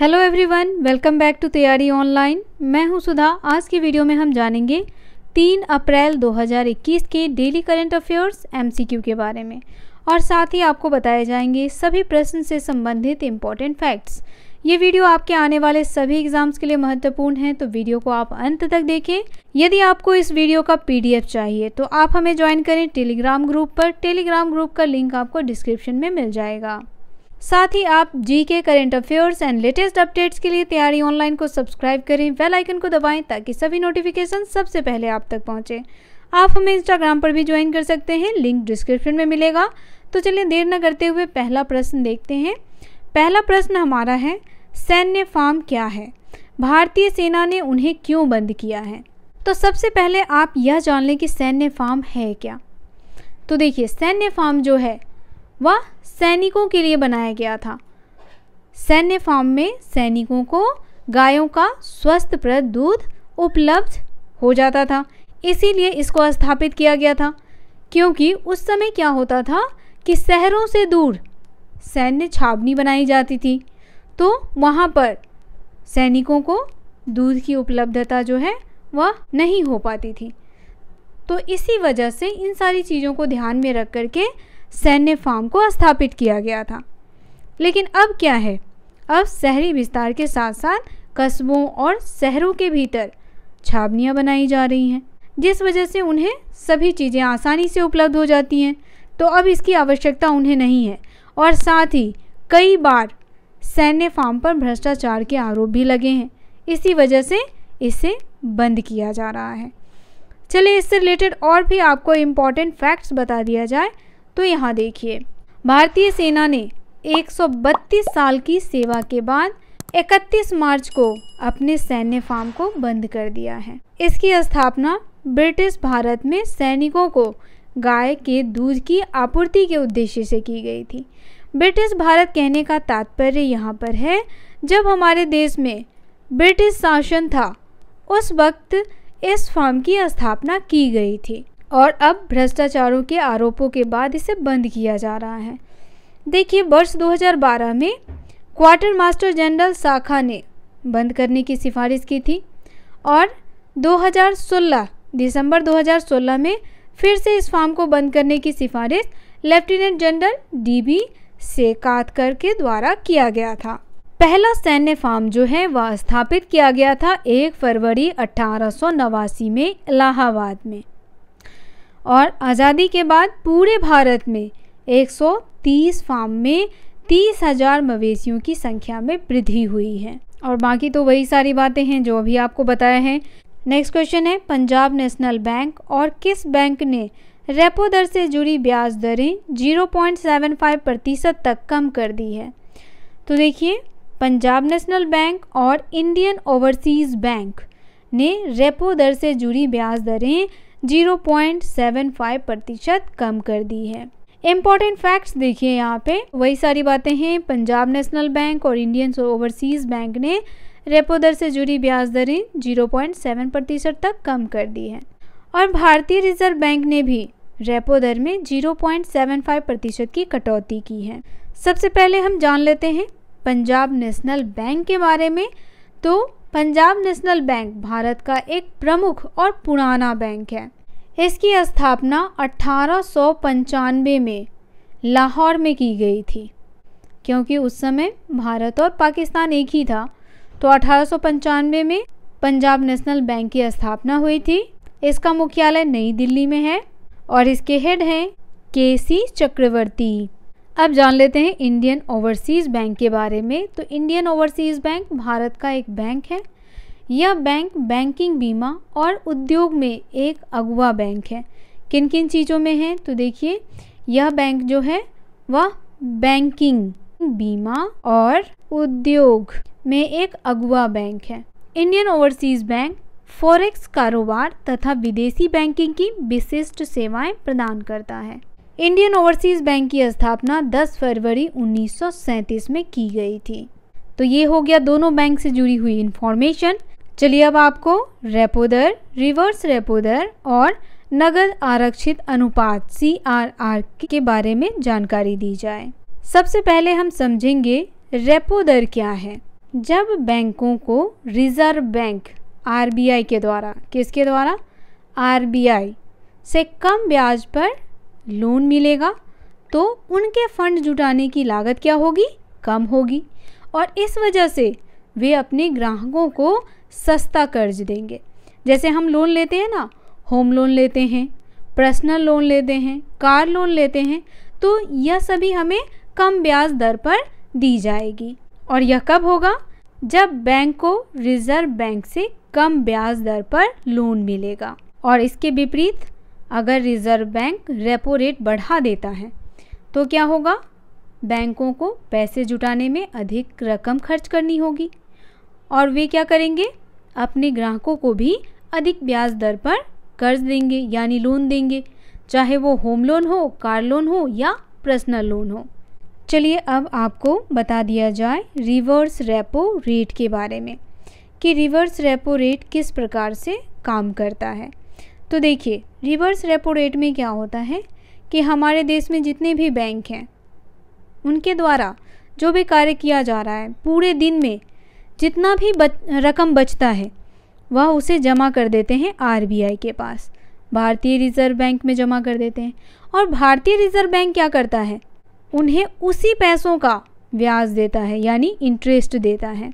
hello everyone welcome back to Taiyari online मैं हूं सुधा आज की वीडियो में हम जानेंगे 3 अप्रैल 2021 के डेली करंट अफेयर्स एमसीक्यू के बारे में और साथ ही आपको बताए जाएंगे सभी प्रश्न से संबंधित इम्पॉर्टेंट फैक्ट्स ये वीडियो आपके आने वाले सभी एग्जाम्स के लिए महत्वपूर्ण है तो वीडियो को आप अंत तक देखें यदि आपको इस वीडियो का पी चाहिए तो आप हमें ज्वाइन करें टेलीग्राम ग्रुप पर टेलीग्राम ग्रुप का लिंक आपको डिस्क्रिप्शन में मिल जाएगा साथ ही आप G K current affairs and latest updates के लिए तैयारी ऑनलाइन को सब्सक्राइब करें बेल आइकन को दबाएं ताकि सभी नोटिफिकेशन सबसे पहले आप तक पहुंचे आप हमें इंस्टाग्राम पर भी ज्वाइन कर सकते हैं लिंक डिस्क्रिप्शन में मिलेगा तो चलिए देर न करते हुए पहला प्रश्न देखते हैं पहला प्रश्न हमारा है सैन्य फार्म क्या है भारतीय सेना ने उन्हें क्यों बंद किया है तो सबसे पहले आप यह जान लें कि सैन्य फार्म है क्या तो देखिए सैन्य फार्म जो है वह सैनिकों के लिए बनाया गया था सैन्य फार्म में सैनिकों को गायों का स्वस्थ प्रद दूध उपलब्ध हो जाता था इसीलिए इसको स्थापित किया गया था क्योंकि उस समय क्या होता था कि शहरों से दूर सैन्य छावनी बनाई जाती थी तो वहाँ पर सैनिकों को दूध की उपलब्धता जो है वह नहीं हो पाती थी तो इसी वजह से इन सारी चीज़ों को ध्यान में रख कर के सैन्य फार्म को स्थापित किया गया था लेकिन अब क्या है अब शहरी विस्तार के साथ साथ कस्बों और शहरों के भीतर छावनियाँ बनाई जा रही हैं जिस वजह से उन्हें सभी चीज़ें आसानी से उपलब्ध हो जाती हैं तो अब इसकी आवश्यकता उन्हें नहीं है और साथ ही कई बार सैन्य फार्म पर भ्रष्टाचार के आरोप भी लगे हैं इसी वजह से इसे बंद किया जा रहा है चलिए इससे रिलेटेड और भी आपको इम्पॉर्टेंट फैक्ट्स बता दिया जाए तो यहाँ देखिए भारतीय सेना ने 132 साल की सेवा के बाद 31 मार्च को अपने सैन्य फार्म को बंद कर दिया है इसकी स्थापना ब्रिटिश भारत में सैनिकों को गाय के दूध की आपूर्ति के उद्देश्य से की गई थी ब्रिटिश भारत कहने का तात्पर्य यहाँ पर है जब हमारे देश में ब्रिटिश शासन था उस वक्त इस फार्म की स्थापना की गई थी और अब भ्रष्टाचारों के आरोपों के बाद इसे बंद किया जा रहा है देखिए वर्ष 2012 में क्वार्टर मास्टर जनरल शाखा ने बंद करने की सिफारिश की थी और 2016 दिसंबर 2016 में फिर से इस फार्म को बंद करने की सिफारिश लेफ्टिनेंट जनरल डीबी कातकर के द्वारा किया गया था पहला सैन्य फार्म जो है वह स्थापित किया गया था 1 फरवरी अठारह में इलाहाबाद में और आज़ादी के बाद पूरे भारत में 130 फार्म में तीस हजार मवेशियों की संख्या में वृद्धि हुई है और बाकी तो वही सारी बातें हैं जो अभी आपको बताया है नेक्स्ट क्वेश्चन है पंजाब नेशनल बैंक और किस बैंक ने रेपो दर से जुड़ी ब्याज दरें 0.75 प्रतिशत तक कम कर दी है तो देखिए पंजाब नेशनल बैंक और इंडियन ओवरसीज बैंक ने रेपो दर से जुड़ी ब्याज दरें 0.75 प्रतिशत कम कर दी है इम्पॉर्टेंट फैक्ट्स देखिए यहाँ पे वही सारी बातें हैं पंजाब नेशनल बैंक और इंडियन ओवरसीज बैंक ने रेपो दर से जुड़ी ब्याज दरें 0.7 प्रतिशत तक कम कर दी है और भारतीय रिजर्व बैंक ने भी रेपो दर में 0.75 प्रतिशत की कटौती की है सबसे पहले हम जान लेते हैं पंजाब नेशनल बैंक के बारे में तो पंजाब नेशनल बैंक भारत का एक प्रमुख और पुराना बैंक है इसकी स्थापना अठारह में लाहौर में की गई थी क्योंकि उस समय भारत और पाकिस्तान एक ही था तो अठारह में पंजाब नेशनल बैंक की स्थापना हुई थी इसका मुख्यालय नई दिल्ली में है और इसके हेड हैं के सी चक्रवर्ती अब जान लेते हैं इंडियन ओवरसीज़ बैंक के बारे में तो इंडियन ओवरसीज़ बैंक भारत का एक बैंक है यह बैंक बैंकिंग बीमा और उद्योग में एक अगुवा बैंक है किन किन चीज़ों में है तो देखिए यह बैंक जो है वह बैंकिंग बीमा और उद्योग में एक अगुवा बैंक है इंडियन ओवरसीज़ बैंक फॉरेक्स कारोबार तथा विदेशी बैंकिंग की विशिष्ट सेवाएं प्रदान करता है इंडियन ओवरसीज बैंक की स्थापना 10 फरवरी 1937 में की गई थी तो ये हो गया दोनों बैंक से जुड़ी हुई इन्फॉर्मेशन चलिए अब आपको रेपो दर रिवर्स रेपो दर और नगद आरक्षित अनुपात सी आर आर के बारे में जानकारी दी जाए सबसे पहले हम समझेंगे रेपो दर क्या है जब बैंकों को रिजर्व बैंक आर के द्वारा किसके द्वारा आर से कम ब्याज पर लोन मिलेगा तो उनके फंड जुटाने की लागत क्या होगी कम होगी और इस वजह से वे अपने ग्राहकों को सस्ता कर्ज देंगे जैसे हम लोन लेते हैं ना होम लोन लेते हैं पर्सनल लोन लेते हैं कार लोन लेते हैं तो यह सभी हमें कम ब्याज दर पर दी जाएगी और यह कब होगा जब बैंक को रिजर्व बैंक से कम ब्याज दर पर लोन मिलेगा और इसके विपरीत अगर रिज़र्व बैंक रेपो रेट बढ़ा देता है तो क्या होगा बैंकों को पैसे जुटाने में अधिक रकम खर्च करनी होगी और वे क्या करेंगे अपने ग्राहकों को भी अधिक ब्याज दर पर कर्ज देंगे यानी लोन देंगे चाहे वो होम लोन हो कार लोन हो या पर्सनल लोन हो चलिए अब आपको बता दिया जाए रिवर्स रेपो रेट के बारे में कि रिवर्स रेपो रेट किस प्रकार से काम करता है तो देखिए रिवर्स रेपो रेट में क्या होता है कि हमारे देश में जितने भी बैंक हैं उनके द्वारा जो भी कार्य किया जा रहा है पूरे दिन में जितना भी बच, रकम बचता है वह उसे जमा कर देते हैं आरबीआई के पास भारतीय रिजर्व बैंक में जमा कर देते हैं और भारतीय रिजर्व बैंक क्या करता है उन्हें उसी पैसों का ब्याज देता है यानी इंटरेस्ट देता है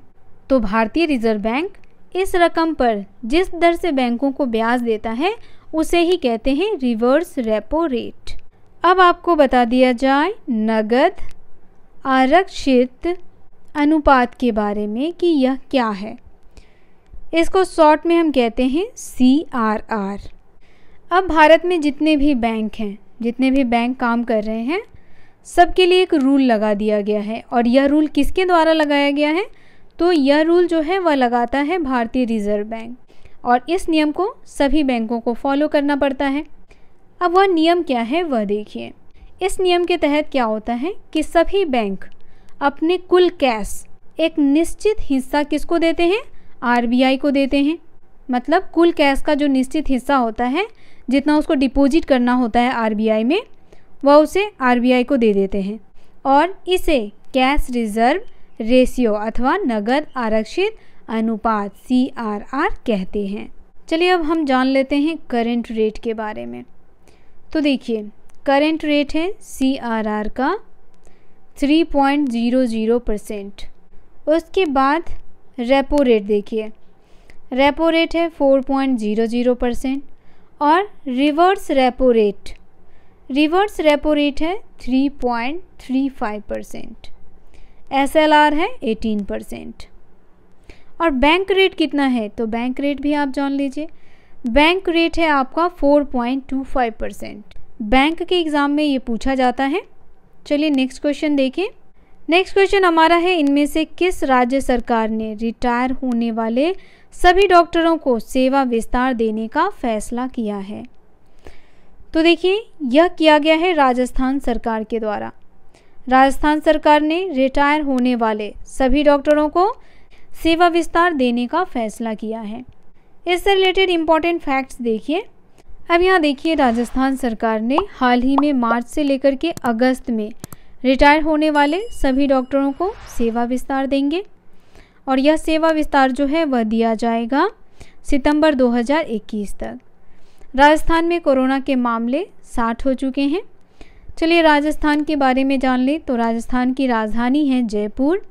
तो भारतीय रिजर्व बैंक इस रकम पर जिस दर से बैंकों को ब्याज देता है उसे ही कहते हैं रिवर्स रेपो रेट अब आपको बता दिया जाए नगद आरक्षित अनुपात के बारे में कि यह क्या है इसको शॉर्ट में हम कहते हैं सी आर आर अब भारत में जितने भी बैंक हैं जितने भी बैंक काम कर रहे हैं सबके लिए एक रूल लगा दिया गया है और यह रूल किसके द्वारा लगाया गया है तो यह रूल जो है वह लगाता है भारतीय रिजर्व बैंक और इस नियम को सभी बैंकों को फॉलो करना पड़ता है अब वह नियम क्या है वह देखिए इस नियम के तहत क्या होता है कि सभी बैंक अपने कुल कैश एक निश्चित हिस्सा किसको देते हैं आर को देते हैं मतलब कुल कैश का जो निश्चित हिस्सा होता है जितना उसको डिपॉजिट करना होता है आर में वह उसे आर को दे देते हैं और इसे कैश रिजर्व रेशियो अथवा नगद आरक्षित अनुपात सी आर आर कहते हैं चलिए अब हम जान लेते हैं करेंट रेट के बारे में तो देखिए करेंट रेट है सी आर आर का 3.00 परसेंट उसके बाद रेपो रेट देखिए रेपो रेट है 4.00 परसेंट और reverse repo rate reverse repo rate है 3.35 परसेंट एस है एटीन परसेंट और बैंक रेट कितना है तो बैंक रेट भी आप जान लीजिए बैंक रेट है आपका 4.25 परसेंट बैंक के एग्ज़ाम में ये पूछा जाता है चलिए नेक्स्ट क्वेश्चन देखें नेक्स्ट क्वेश्चन हमारा है इनमें से किस राज्य सरकार ने रिटायर होने वाले सभी डॉक्टरों को सेवा विस्तार देने का फैसला किया है तो देखिए यह किया गया है राजस्थान सरकार के द्वारा राजस्थान सरकार ने रिटायर होने वाले सभी डॉक्टरों को सेवा विस्तार देने का फैसला किया है इससे रिलेटेड इम्पॉर्टेंट फैक्ट्स देखिए अब यहाँ देखिए राजस्थान सरकार ने हाल ही में मार्च से लेकर के अगस्त में रिटायर होने वाले सभी डॉक्टरों को सेवा विस्तार देंगे और यह सेवा विस्तार जो है वह दिया जाएगा सितंबर 2021 तक राजस्थान में कोरोना के मामले 60 हो चुके हैं चलिए राजस्थान के बारे में जान लें तो राजस्थान की राजधानी है जयपुर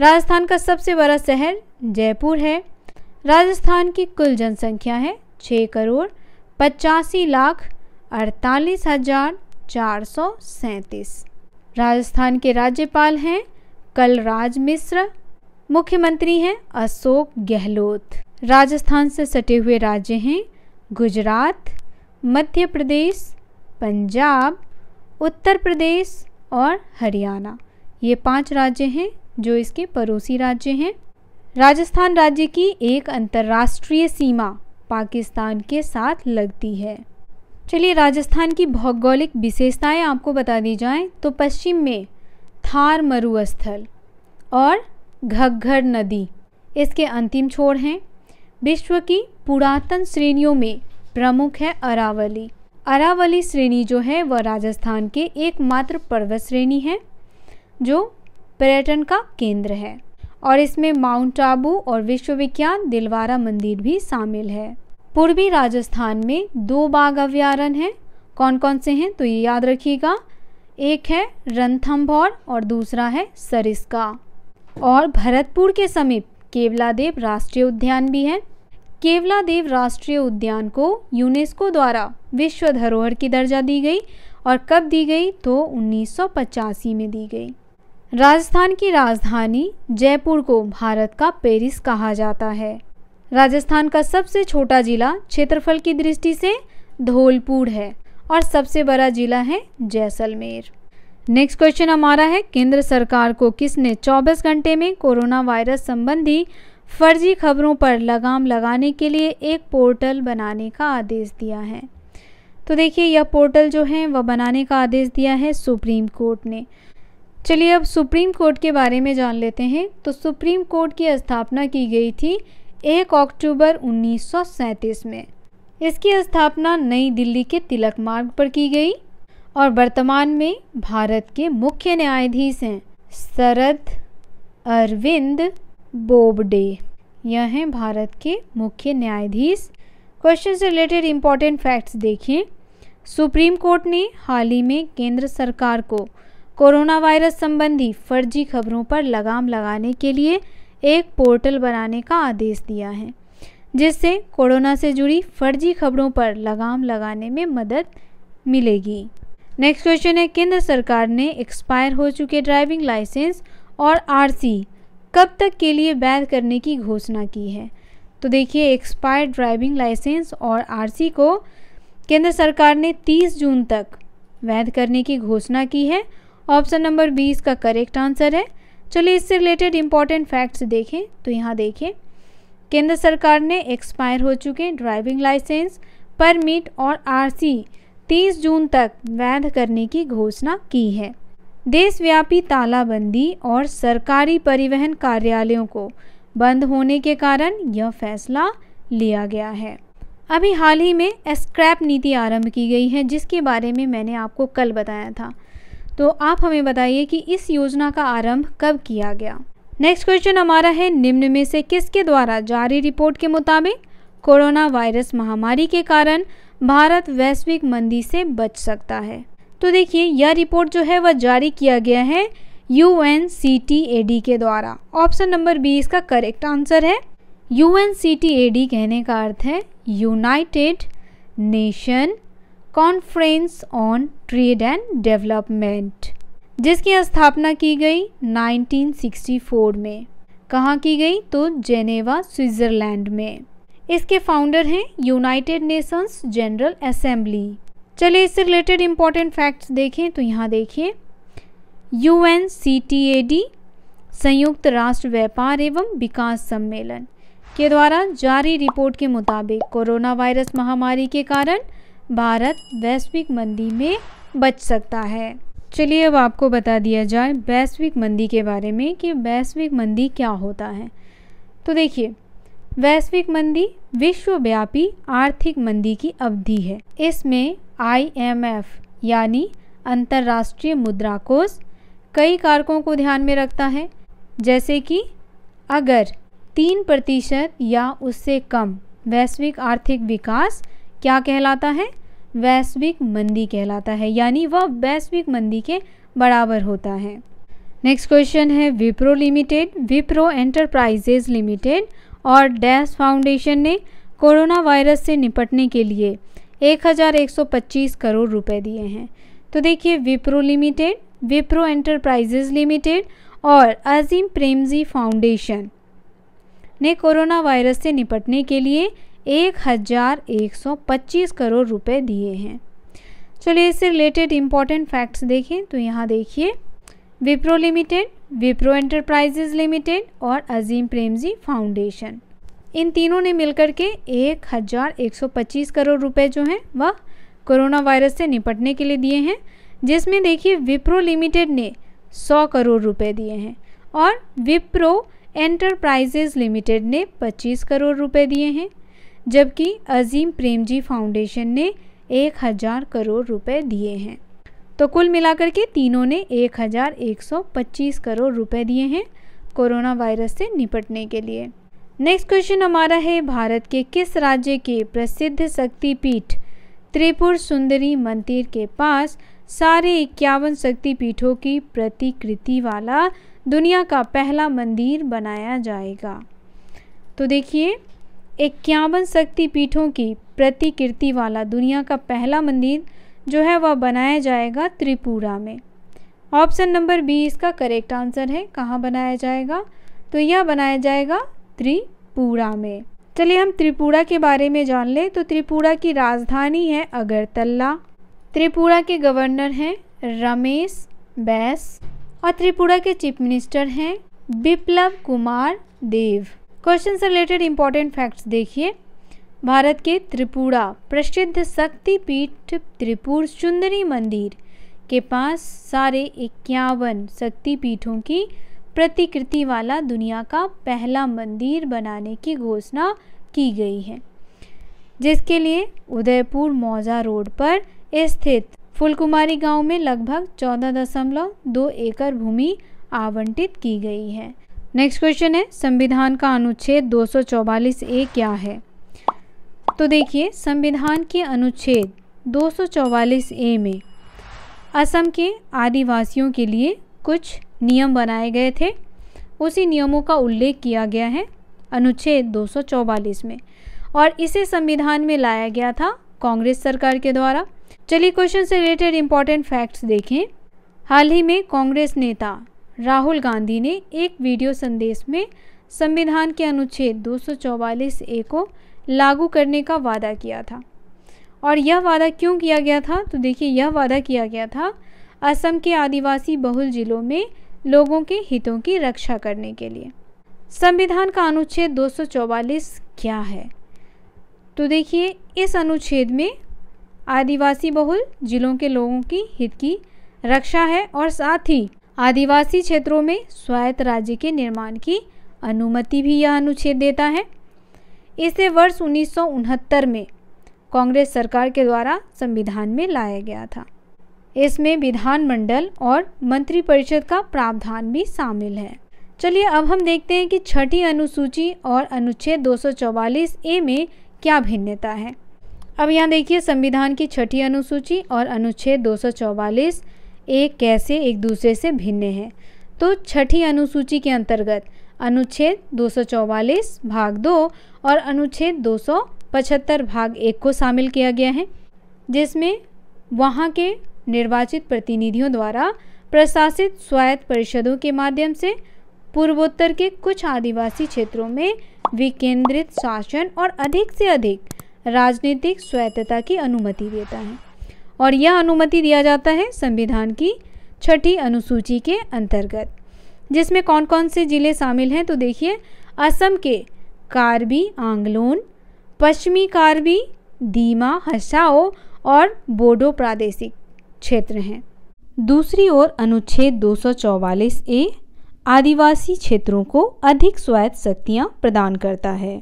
राजस्थान का सबसे बड़ा शहर जयपुर है राजस्थान की कुल जनसंख्या है छः करोड़ पचासी लाख अड़तालीस हजार चार सौ सैंतीस राजस्थान के राज्यपाल हैं कलराज मिश्र मुख्यमंत्री हैं अशोक गहलोत राजस्थान से सटे हुए राज्य हैं गुजरात मध्य प्रदेश पंजाब उत्तर प्रदेश और हरियाणा ये पांच राज्य हैं जो इसके पड़ोसी राज्य हैं राजस्थान राज्य की एक अंतर्राष्ट्रीय सीमा पाकिस्तान के साथ लगती है चलिए राजस्थान की भौगोलिक विशेषताएं आपको बता दी जाएं तो पश्चिम में थार मरुस्थल और घग्घर नदी इसके अंतिम छोर हैं विश्व की पुरातन श्रेणियों में प्रमुख है अरावली अरावली श्रेणी जो है वह राजस्थान के एकमात्र पर्वत श्रेणी है जो पर्यटन का केंद्र है और इसमें माउंट आबू और विश्वविख्यात दिलवारा मंदिर भी शामिल है पूर्वी राजस्थान में दो बाघ अभ्यारण हैं कौन कौन से हैं तो ये याद रखिएगा एक है रणथम्भौर और दूसरा है सरिस्का और भरतपुर के समीप केवलादेव राष्ट्रीय उद्यान भी है केवला देव राष्ट्रीय उद्यान को यूनेस्को द्वारा विश्व धरोहर की दर्जा दी गई और कब दी गई तो उन्नीस में दी गई राजस्थान की राजधानी जयपुर को भारत का पेरिस कहा जाता है राजस्थान का सबसे छोटा जिला क्षेत्रफल की दृष्टि से धौलपुर है और सबसे बड़ा जिला है जैसलमेर नेक्स्ट क्वेश्चन हमारा है केंद्र सरकार को किसने 24 घंटे में कोरोना वायरस संबंधी फर्जी खबरों पर लगाम लगाने के लिए एक पोर्टल बनाने का आदेश दिया है तो देखिए यह पोर्टल जो है वह बनाने का आदेश दिया है सुप्रीम कोर्ट ने चलिए अब सुप्रीम कोर्ट के बारे में जान लेते हैं तो सुप्रीम कोर्ट की स्थापना की गई थी एक अक्टूबर उन्नीस में इसकी स्थापना नई दिल्ली के तिलक मार्ग पर की गई और वर्तमान में भारत के मुख्य न्यायाधीश हैं शरद अरविंद बोबडे यह हैं भारत के मुख्य न्यायाधीश क्वेश्चन से रिलेटेड इम्पोर्टेंट फैक्ट्स देखें सुप्रीम कोर्ट ने हाल ही में केंद्र सरकार को कोरोना वायरस संबंधी फर्जी खबरों पर लगाम लगाने के लिए एक पोर्टल बनाने का आदेश दिया है जिससे कोरोना से जुड़ी फर्जी खबरों पर लगाम लगाने में मदद मिलेगी नेक्स्ट क्वेश्चन है केंद्र सरकार ने एक्सपायर हो चुके ड्राइविंग लाइसेंस और आरसी कब तक के लिए वैध करने की घोषणा की है तो देखिए एक्सपायर्ड ड्राइविंग लाइसेंस और आरसी को केंद्र सरकार ने 30 जून तक वैध करने की घोषणा की है ऑप्शन नंबर बी का करेक्ट आंसर है चलिए इससे रिलेटेड इंपॉर्टेंट फैक्ट्स देखें तो यहाँ देखें केंद्र सरकार ने एक्सपायर हो चुके ड्राइविंग लाइसेंस परमिट और आरसी 30 जून तक वैध करने की घोषणा की है देशव्यापी तालाबंदी और सरकारी परिवहन कार्यालयों को बंद होने के कारण यह फैसला लिया गया है अभी हाल ही में स्क्रैप नीति आरंभ की गई है जिसके बारे में मैंने आपको कल बताया था तो आप हमें बताइए कि इस योजना का आरंभ कब किया गया नेक्स्ट क्वेश्चन हमारा है निम्न में से किसके द्वारा जारी रिपोर्ट के मुताबिक कोरोना वायरस महामारी के कारण भारत वैश्विक मंदी से बच सकता है तो देखिए यह रिपोर्ट जो है वह जारी किया गया है U N C T A D के द्वारा ऑप्शन नंबर बी इसका करेक्ट आंसर है U N C T A D कहने का अर्थ है united nation conference on trade and development जिसकी स्थापना की गई 1964 में कहाँ की गई तो जेनेवा स्विट्ज़रलैंड में इसके फाउंडर हैं यूनाइटेड नेशंस जनरल असेंबली चलिए इससे रिलेटेड इम्पॉर्टेंट फैक्ट्स देखें तो यहाँ देखिए U N C T A D संयुक्त राष्ट्र व्यापार एवं विकास सम्मेलन के द्वारा जारी रिपोर्ट के मुताबिक कोरोना वायरस महामारी के कारण भारत वैश्विक मंदी में बच सकता है चलिए अब आपको बता दिया जाए वैश्विक मंदी के बारे में कि वैश्विक मंदी क्या होता है तो देखिए वैश्विक मंदी विश्वव्यापी आर्थिक मंदी की अवधि है इसमें आईएमएफ यानी अंतर्राष्ट्रीय मुद्रा कोष कई कारकों को ध्यान में रखता है जैसे कि अगर तीन प्रतिशत या उससे कम वैश्विक आर्थिक विकास क्या कहलाता है वैश्विक मंदी कहलाता है यानी वह वैश्विक मंदी के बराबर होता है नेक्स्ट क्वेश्चन है Wipro limited Wipro enterprises limited और डैश फाउंडेशन ने कोरोना वायरस से निपटने के लिए एक हज़ार एक सौ पच्चीस करोड़ रुपए दिए हैं तो देखिए Wipro limited Wipro enterprises limited और अजीम प्रेमजी फाउंडेशन ने कोरोना वायरस से निपटने के लिए एक हज़ार एक सौ पच्चीस करोड़ रुपए दिए हैं चलिए इससे रिलेटेड इम्पॉर्टेंट फैक्ट्स देखें तो यहाँ देखिए Wipro limited Wipro enterprises limited और अजीम प्रेमजी फाउंडेशन इन तीनों ने मिलकर के एक हज़ार एक सौ पच्चीस करोड़ रुपए जो हैं वह कोरोना वायरस से निपटने के लिए दिए हैं जिसमें देखिए विप्रो लिमिटेड ने सौ करोड़ रुपए दिए हैं और विप्रो एंटरप्राइजेज लिमिटेड ने पच्चीस करोड़ रुपए दिए हैं जबकि अजीम प्रेमजी फाउंडेशन ने एक हज़ार करोड़ रुपए दिए हैं तो कुल मिलाकर के तीनों ने एक हज़ार एक सौ पच्चीस करोड़ रुपए दिए हैं कोरोना वायरस से निपटने के लिए नेक्स्ट क्वेश्चन हमारा है भारत के किस राज्य के प्रसिद्ध शक्तिपीठ त्रिपुर सुंदरी मंदिर के पास सारे इक्यावन शक्तिपीठों की प्रतिकृति वाला दुनिया का पहला मंदिर बनाया जाएगा तो देखिए इक्यावन शक्तिपीठों की प्रतिकृति वाला दुनिया का पहला मंदिर जो है वह बनाया जाएगा त्रिपुरा में ऑप्शन नंबर बी इसका करेक्ट आंसर है कहाँ बनाया जाएगा तो यह बनाया जाएगा त्रिपुरा में चलिए हम त्रिपुरा के बारे में जान लें तो त्रिपुरा की राजधानी है अगरतला त्रिपुरा के गवर्नर हैं रमेश बैस और त्रिपुरा के चीफ मिनिस्टर हैं बिप्लव कुमार देव क्वेश्चन से रिलेटेड इंपॉर्टेंट फैक्ट्स देखिए भारत के त्रिपुरा प्रसिद्ध शक्तिपीठ त्रिपुर सुंदरी मंदिर के पास सारे इक्यावन शक्तिपीठों की प्रतिकृति वाला दुनिया का पहला मंदिर बनाने की घोषणा की गई है जिसके लिए उदयपुर मौजा रोड पर स्थित फुलकुमारी गांव में लगभग चौदह दशमलव दो एकड़ भूमि आवंटित की गई है नेक्स्ट क्वेश्चन है संविधान का अनुच्छेद 244 ए क्या है तो देखिए संविधान के अनुच्छेद 244 ए में असम के आदिवासियों के लिए कुछ नियम बनाए गए थे उसी नियमों का उल्लेख किया गया है अनुच्छेद 244 में और इसे संविधान में लाया गया था कांग्रेस सरकार के द्वारा चलिए क्वेश्चन से रिलेटेड इम्पोर्टेंट फैक्ट्स देखें हाल ही में कांग्रेस नेता राहुल गांधी ने एक वीडियो संदेश में संविधान के अनुच्छेद 244 ए को लागू करने का वादा किया था और यह वादा क्यों किया गया था तो देखिए यह वादा किया गया था असम के आदिवासी बहुल जिलों में लोगों के हितों की रक्षा करने के लिए संविधान का अनुच्छेद 244 क्या है तो देखिए इस अनुच्छेद में आदिवासी बहुल जिलों के लोगों की हित की रक्षा है और साथ ही आदिवासी क्षेत्रों में स्वायत्त राज्य के निर्माण की अनुमति भी यह अनुच्छेद देता है इसे वर्ष उन्नीस में कांग्रेस सरकार के द्वारा संविधान में लाया गया था इसमें विधानमंडल और मंत्रिपरिषद का प्रावधान भी शामिल है चलिए अब हम देखते हैं कि छठी अनुसूची और अनुच्छेद 244 ए में क्या भिन्नता है अब यहाँ देखिए संविधान की छठी अनुसूची और अनुच्छेद 244 ए कैसे एक दूसरे से भिन्न है तो छठी अनुसूची के अंतर्गत अनुच्छेद 244 भाग दो और अनुच्छेद 275 भाग एक को शामिल किया गया है जिसमें वहाँ के निर्वाचित प्रतिनिधियों द्वारा प्रशासित स्वायत्त परिषदों के माध्यम से पूर्वोत्तर के कुछ आदिवासी क्षेत्रों में विकेंद्रित शासन और अधिक से अधिक राजनीतिक स्वायत्तता की अनुमति देता है और यह अनुमति दिया जाता है संविधान की छठी अनुसूची के अंतर्गत जिसमें कौन कौन से ज़िले शामिल हैं तो देखिए असम के कार्बी आंगलोन पश्चिमी कार्बी दीमा हसाओ और बोडो प्रादेशिक क्षेत्र हैं दूसरी ओर अनुच्छेद 244 ए आदिवासी क्षेत्रों को अधिक स्वायत्त शक्तियाँ प्रदान करता है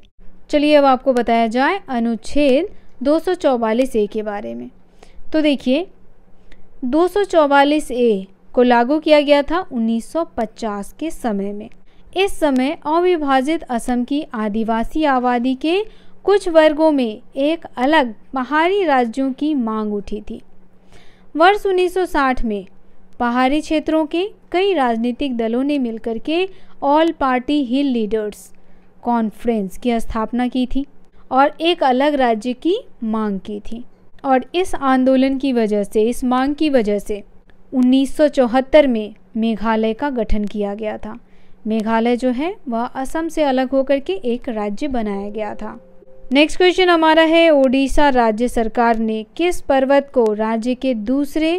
चलिए अब आपको बताया जाए अनुच्छेद 244 ए के बारे में तो देखिए 244 ए को लागू किया गया था 1950 के समय में इस समय अविभाजित असम की आदिवासी आबादी के कुछ वर्गों में एक अलग पहाड़ी राज्यों की मांग उठी थी वर्ष 1960 में पहाड़ी क्षेत्रों के कई राजनीतिक दलों ने मिलकर के all party hill leaders conference की स्थापना की थी और एक अलग राज्य की मांग की थी और इस आंदोलन की वजह से इस मांग की वजह से 1974 में मेघालय का गठन किया गया था मेघालय जो है वह असम से अलग होकर के एक राज्य बनाया गया था नेक्स्ट क्वेश्चन हमारा है ओडिशा राज्य सरकार ने किस पर्वत को राज्य के दूसरे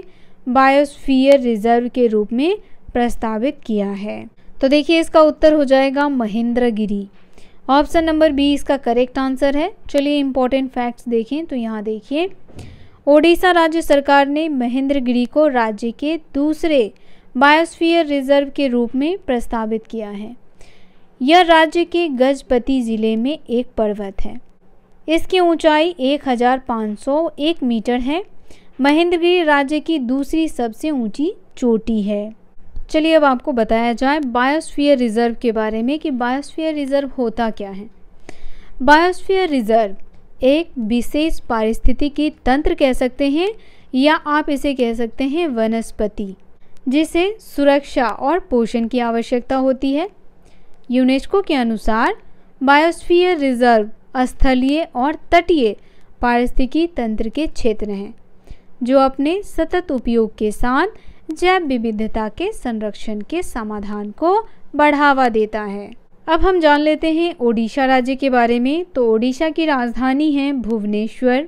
बायोस्फीयर रिजर्व के रूप में प्रस्तावित किया है तो देखिए इसका उत्तर हो जाएगा महेंद्रगिरी ऑप्शन नंबर बी इसका करेक्ट आंसर है चलिए इम्पोर्टेंट फैक्ट्स देखें तो यहाँ देखिए ओडिशा राज्य सरकार ने महेंद्रगिरी को राज्य के दूसरे बायोस्फीयर रिजर्व के रूप में प्रस्तावित किया है यह राज्य के गजपति ज़िले में एक पर्वत है इसकी ऊंचाई 1501 मीटर है महेंद्रगिरी राज्य की दूसरी सबसे ऊंची चोटी है चलिए अब आपको बताया जाए बायोस्फीयर रिज़र्व के बारे में कि बायोस्फीयर रिज़र्व होता क्या है बायोस्फीयर रिज़र्व एक विशेष पारिस्थितिकी तंत्र कह सकते हैं या आप इसे कह सकते हैं वनस्पति जिसे सुरक्षा और पोषण की आवश्यकता होती है यूनेस्को के अनुसार बायोस्फीयर रिज़र्व स्थलीय और तटीय पारिस्थितिकी तंत्र के क्षेत्र हैं जो अपने सतत उपयोग के साथ जैव विविधता के संरक्षण के समाधान को बढ़ावा देता है अब हम जान लेते हैं ओडिशा राज्य के बारे में तो ओडिशा की राजधानी है भुवनेश्वर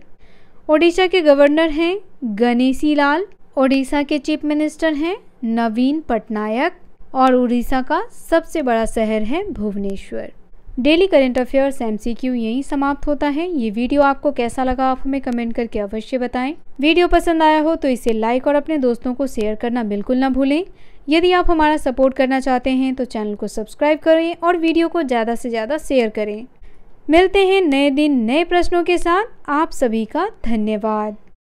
ओडिशा के गवर्नर हैं गणेशी लाल ओडिशा के चीफ मिनिस्टर हैं नवीन पटनायक और उड़ीसा का सबसे बड़ा शहर है Bhubaneswar daily current affairs MCQ यहीं समाप्त होता है ये वीडियो आपको कैसा लगा आप हमें कमेंट करके अवश्य बताएं वीडियो पसंद आया हो तो इसे लाइक और अपने दोस्तों को शेयर करना बिल्कुल ना भूलें यदि आप हमारा सपोर्ट करना चाहते हैं तो चैनल को सब्सक्राइब करें और वीडियो को ज़्यादा से ज़्यादा शेयर करें मिलते हैं नए दिन नए प्रश्नों के साथ आप सभी का धन्यवाद